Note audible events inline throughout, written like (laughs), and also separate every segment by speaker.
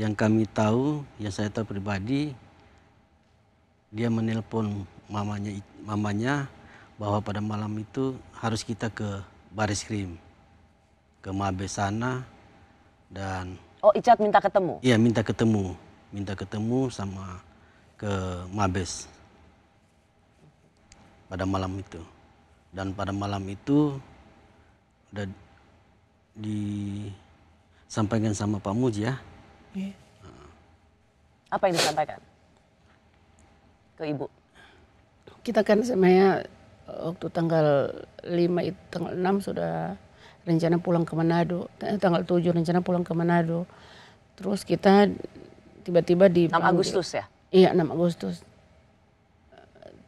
Speaker 1: yang kami tahu, yang saya tahu pribadi, dia menelpon mamanya, mamanya bahwa pada malam itu harus kita ke baris krim, ke mabes sana dan Oh Icat minta ketemu? Iya minta ketemu, minta ketemu sama ke Mabes pada malam itu dan pada malam itu udah disampaikan sama Pak Muji ya Yeah. Apa yang disampaikan ke ibu? Kita kan semuanya eh, waktu tanggal 5 tanggal 6 sudah rencana pulang ke Manado. Eh, tanggal 7 rencana pulang ke Manado. Terus kita tiba-tiba di 6 Agustus ya? Iya, 6 Agustus.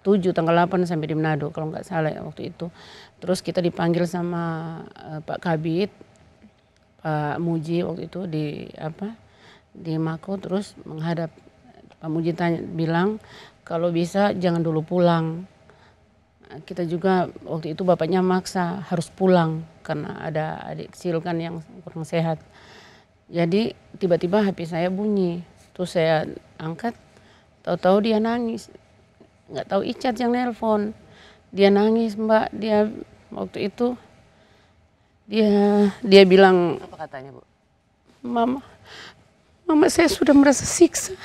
Speaker 1: 7 tanggal 8 sampai di Manado kalau nggak salah ya waktu itu. Terus kita dipanggil sama uh, Pak Kabit, Pak Muji waktu itu di apa? di Mako terus menghadap Pak Muji tanya, bilang kalau bisa jangan dulu pulang. Nah, kita juga waktu itu bapaknya maksa harus pulang karena ada adik kecil kan yang kurang sehat. Jadi tiba-tiba HP saya bunyi. Terus saya angkat, tahu-tahu dia nangis. Nggak tahu Icat yang nelpon. Dia nangis mbak, dia waktu itu dia dia bilang apa katanya bu mama Mama saya sudah merasa siksa.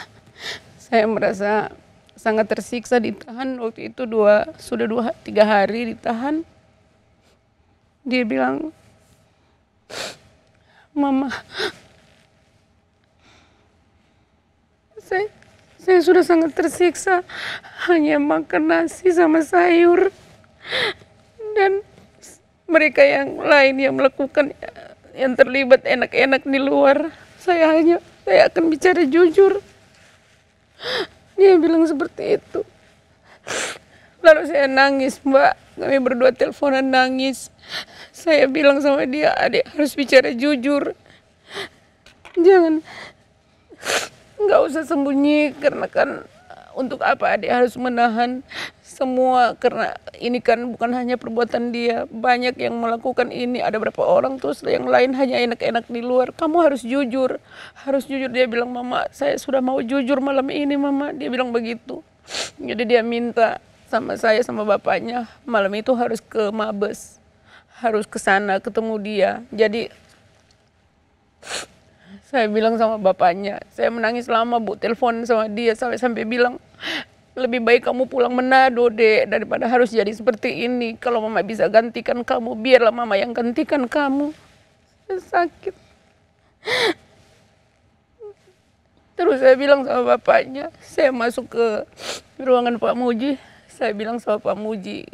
Speaker 1: Saya merasa sangat tersiksa ditahan waktu itu dua sudah dua tiga hari ditahan. Dia bilang, Mama, saya saya sudah sangat tersiksa hanya makan nasi sama sayur dan mereka yang lain yang melakukan yang terlibat enak-enak di luar saya hanya saya akan bicara jujur. Dia bilang seperti itu. Lalu saya nangis, Mbak. Kami berdua teleponan nangis. Saya bilang sama dia, adik harus bicara jujur. Jangan, nggak usah sembunyi karena kan untuk apa adik harus menahan semua karena ini kan bukan hanya perbuatan dia. Banyak yang melakukan ini. Ada berapa orang terus yang lain hanya enak-enak di luar. Kamu harus jujur. Harus jujur. Dia bilang, mama saya sudah mau jujur malam ini mama. Dia bilang begitu. Jadi dia minta sama saya sama bapaknya malam itu harus ke Mabes. Harus ke sana ketemu dia. Jadi saya bilang sama bapaknya, saya menangis lama bu, telepon sama dia sampai sampai bilang lebih baik kamu pulang menado Dek, daripada harus jadi seperti ini. Kalau Mama bisa gantikan kamu, biarlah Mama yang gantikan kamu. Saya sakit. Terus saya bilang sama bapaknya, saya masuk ke ruangan Pak Muji. Saya bilang sama Pak Muji,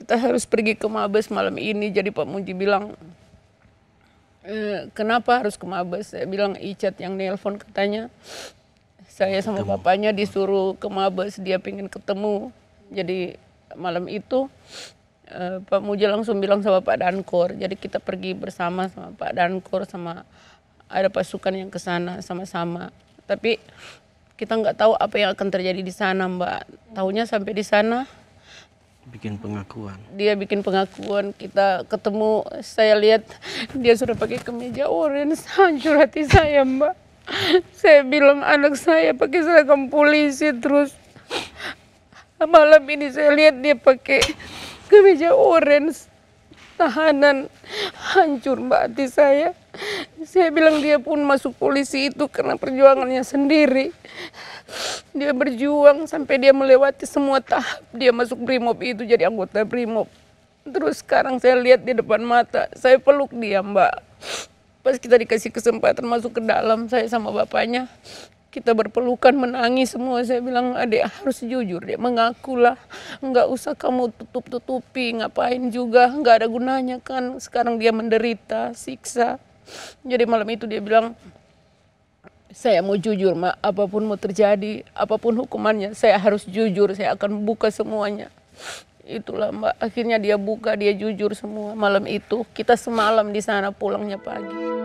Speaker 1: kita harus pergi ke Mabes malam ini. Jadi Pak Muji bilang, e, kenapa harus ke Mabes? Saya bilang Icat yang nelpon katanya, saya sama ketemu. bapaknya disuruh ke Mabes dia pengen ketemu jadi malam itu uh, Pak Muji langsung bilang sama Pak Dankor jadi kita pergi bersama sama Pak Dankor sama ada pasukan yang ke sana sama-sama tapi kita nggak tahu apa yang akan terjadi di sana Mbak tahunya sampai di sana bikin pengakuan. Dia bikin pengakuan, kita ketemu, saya lihat dia sudah pakai kemeja orange, (laughs) hancur hati saya mbak. (laughs) saya bilang anak saya pakai seragam polisi terus malam ini saya lihat dia pakai kemeja orange tahanan hancur mbak hati saya saya bilang dia pun masuk polisi itu karena perjuangannya sendiri dia berjuang sampai dia melewati semua tahap dia masuk brimob itu jadi anggota brimob terus sekarang saya lihat di depan mata saya peluk dia mbak Pas kita dikasih kesempatan masuk ke dalam saya sama bapaknya, kita berpelukan menangis semua. Saya bilang adik harus jujur dia mengakulah. Nggak usah kamu tutup-tutupi, ngapain juga. Nggak ada gunanya kan. Sekarang dia menderita, siksa. Jadi malam itu dia bilang, saya mau jujur mak, apapun mau terjadi, apapun hukumannya, saya harus jujur, saya akan buka semuanya itulah mbak akhirnya dia buka dia jujur semua malam itu kita semalam di sana pulangnya pagi